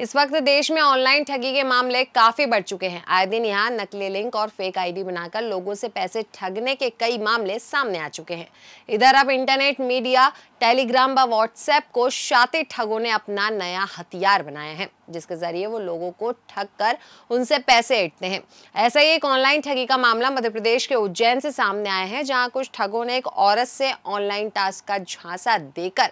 इस वक्त देश में ऑनलाइन ठगी के मामले काफी बढ़ चुके हैं आए दिन यहाँ नकली लिंक और फेक आईडी बनाकर लोगों से पैसे ठगने के कई मामले सामने आ चुके हैं इधर अब इंटरनेट मीडिया टेलीग्राम व व्हाट्सएप को शाते ठगों ने अपना नया हथियार बनाया है जिसके जरिए वो लोगों को ठग कर उनसे पैसे ऐटते हैं ऐसा ही एक ऑनलाइन ठगी का मामला मध्य प्रदेश के उज्जैन से सामने आया है जहां कुछ ठगों ने एक औरत से ऑनलाइन टास्क का झांसा देकर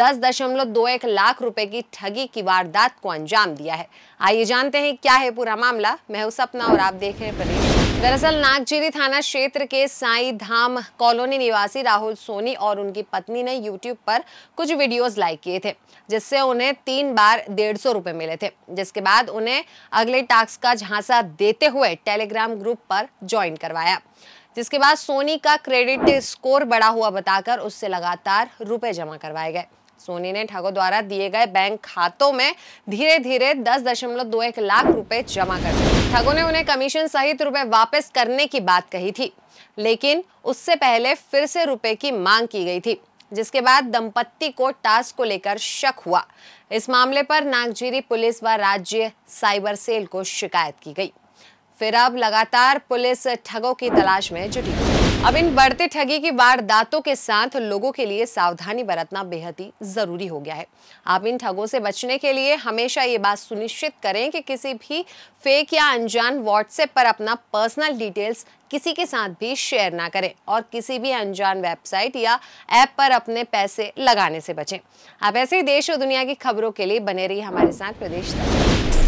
दस दशमलव दो एक लाख रुपए की ठगी की वारदात को अंजाम अंजाम दिया है आइए जानते हैं क्या है पूरा मामला मैं हूं सपना और आप देख रहे हैं प्रदेश दरअसल नागजीरी थाना क्षेत्र के साई धाम कॉलोनी निवासी राहुल सोनी और उनकी पत्नी ने यूट्यूब पर कुछ वीडियोस लाइक किए थे जिससे उन्हें तीन बार डेढ़ सौ रुपये मिले थे जिसके बाद उन्हें अगले टास्क का झांसा देते हुए टेलीग्राम ग्रुप पर ज्वाइन करवाया जिसके बाद सोनी का क्रेडिट स्कोर बढ़ा हुआ बताकर उससे लगातार रुपए जमा करवाए गए सोनी ने ठगों द्वारा दिए गए बैंक खातों में धीरे धीरे दस दशमलव दो एक लाख रुपए जमा कर दिए ठगों ने उन्हें कमीशन सहित रुपए वापस करने की बात कही थी लेकिन उससे पहले फिर से रुपए की मांग की गई थी जिसके बाद दंपत्ति को टास्क को लेकर शक हुआ इस मामले पर नागजीरी पुलिस व राज्य साइबर सेल को शिकायत की गई फिर अब लगातार पुलिस ठगों की तलाश में जुटी अब इन बढ़ते ठगी की वारदातों के साथ लोगों के लिए सावधानी बरतना बेहद ही जरूरी हो गया है आप इन ठगों से बचने के लिए हमेशा ये बात सुनिश्चित करें कि किसी भी फेक या अनजान व्हाट्सएप पर अपना पर्सनल डिटेल्स किसी के साथ भी शेयर ना करें और किसी भी अनजान वेबसाइट या ऐप पर अपने पैसे लगाने से बचें आप ऐसे ही देश और दुनिया की खबरों के लिए बने रही हमारे साथ प्रदेश तक